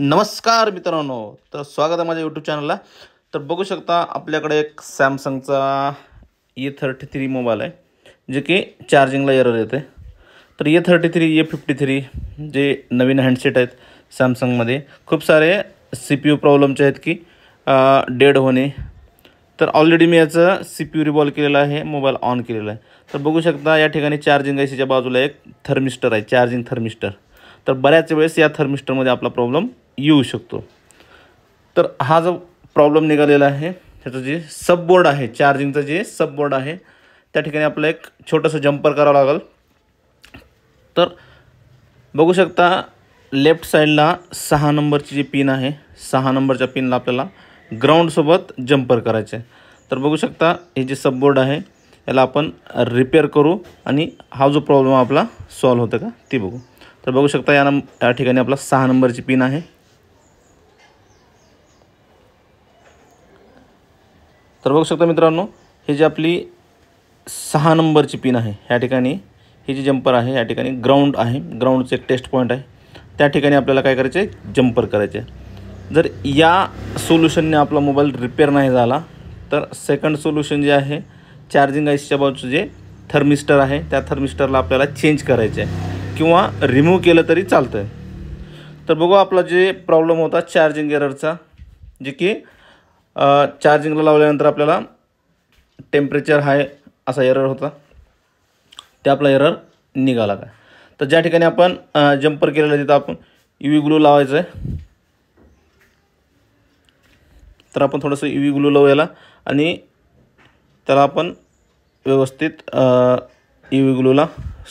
नमस्कार मित्रांनो तर स्वागत आहे माझ्या यूट्यूब चॅनलला तर बघू शकता आपल्याकडे एक सॅमसंगचा ए थर्टी थ्री मोबाईल आहे जे की चार्जिंगला एरर येते तर A thirty three A fifty three जे नवीन हँडसेट आहेत सॅमसंगमध्ये खूप सारे सी पी यू प्रॉब्लेमचे आहेत की डेड होणे तर ऑलरेडी मी याचं सी पी यू रिवॉल्व केलेलं आहे मोबाईल ऑन केलेला आहे तर बघू शकता या ठिकाणी चार्जिंग आयसीच्या बाजूला एक थर्मिस्टर आहे चार्जिंग थर्मिस्टर तर बऱ्याच वेळेस या थर्मिस्टरमध्ये आपला प्रॉब्लेम येऊ शकतो तर हा जो प्रॉब्लेम निघालेला आहे त्याचं जे सबबोर्ड आहे चार्जिंगचं जे सबबोर्ड आहे त्या ठिकाणी आपलं एक छोटंसं जम्पर करावं लागेल तर बघू शकता लेफ्ट साईडला सहा नंबरची जी पिन आहे सहा नंबरच्या पिनला आपल्याला ग्राउंडसोबत जम्पर करायचं आहे तर बघू शकता हे जे सबबोर्ड आहे याला आपण रिपेअर करू आणि हा जो प्रॉब्लेम आपला सॉल्व होतो का ती बघू तर बघू शकता या नंब या ठिकाणी आपला सहा नंबरची पिन आहे तर बघू शकता मित्रांनो हे जी आपली सहा नंबरची पिन आहे ह्या ठिकाणी ही जी जम्पर आहे या ठिकाणी ग्राउंड आहे ग्राउंडचं एक टेस्ट पॉईंट आहे त्या ठिकाणी आपल्याला काय करायचं आहे करायचे जर या सोल्युशनने आपला मोबाईल रिपेअर नाही झाला तर सेकंड सोल्युशन जे आहे चार्जिंग आईसच्या बाजूचं जे थर्मिस्टर आहे त्या थर्मिस्टरला आपल्याला चेंज करायचे आहे किंवा रिमूव्ह केलं तरी चालतं आहे तर बघू आपला जे प्रॉब्लेम होता चार्जिंग एररचा जे की चार्जिंगला लावल्यानंतर आपल्याला टेम्परेचर हाय असा एरर होता ते आपला एरर निघाला का तर ज्या ठिकाणी आपण जम्पर केलेला तिथं आपण यू व्ही ग्लू लावायचं आहे तर आपण थोडंसं यू व्ही ग्लू लावायला आणि त्याला आपण व्यवस्थित यू व्ही ग्लूला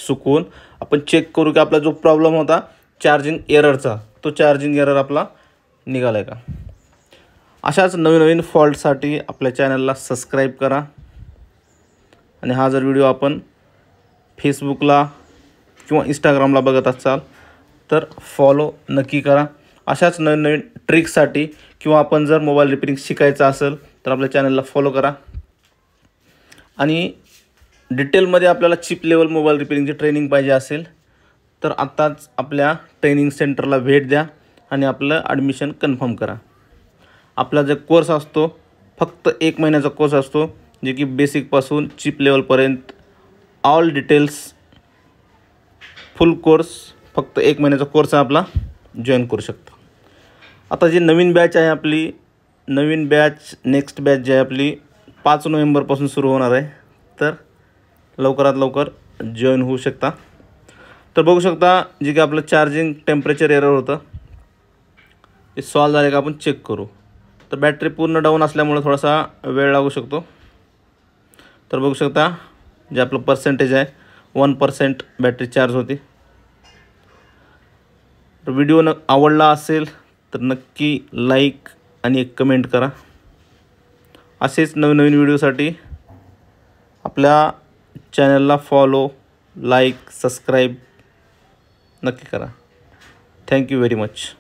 सुकवून आपण चेक करू की आपला जो प्रॉब्लेम होता चार्जिंग एररचा तो चार्जिंग एरर आपला निघाला आहे का अशाच नवीन नवीन फॉल्टसाठी आपल्या चॅनलला सबस्क्राईब करा आणि हा जर व्हिडिओ आपण फेसबुकला किंवा इंस्टाग्रामला बघत असाल तर फॉलो नक्की करा अशाच नवीन नवीन ट्रिक्ससाठी किंवा आपण जर मोबाईल रिपेरिंग शिकायचं असेल तर आपल्या चॅनलला फॉलो करा आणि डिटेलमध्ये आपल्याला चिप लेवल मोबाईल रिपेरिंगची ट्रेनिंग पाहिजे असेल तर आत्ताच आपल्या ट्रेनिंग सेंटरला भेट द्या आणि आपलं ॲडमिशन कन्फर्म करा आपला जो कोर्स असतो फक्त एक महिन्याचा कोर्स असतो जे की बेसिकपासून चिप लेवलपर्यंत ऑल डिटेल्स फुल कोर्स फक्त एक महिन्याचा कोर्स आपला जॉईन करू शकता आता जी नवीन बॅच आहे आपली नवीन बॅच नेक्स्ट बॅच जी आहे आपली पाच नोव्हेंबरपासून सुरू होणार आहे तर लवकरात लवकर जॉईन होऊ शकता तर बघू शकता जे की आपलं चार्जिंग टेम्परेचर एरर होतं ते सॉल्व झाले का आपण चेक करू तर बॅटरी पूर्ण डाऊन असल्यामुळे थोडासा वेळ लागू शकतो तर बघू शकता जे आपलं पर्सेंटेज आहे वन पर्सेंट बॅटरी चार्ज होती तर व्हिडिओ न आवडला असेल तर नक्की लाईक आणि एक कमेंट करा असेच नवीन नवीन व्हिडिओसाठी आपल्या चॅनलला फॉलो लाईक सबस्क्राईब नक्की करा थँक्यू व्हेरी मच